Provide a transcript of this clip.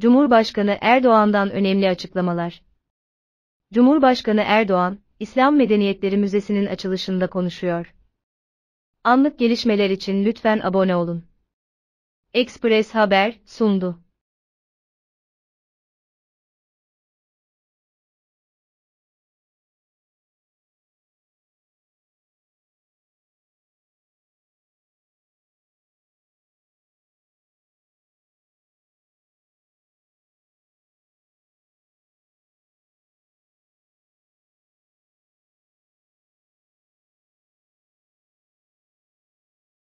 Cumhurbaşkanı Erdoğan'dan önemli açıklamalar. Cumhurbaşkanı Erdoğan, İslam Medeniyetleri Müzesi'nin açılışında konuşuyor. Anlık gelişmeler için lütfen abone olun. Express Haber sundu.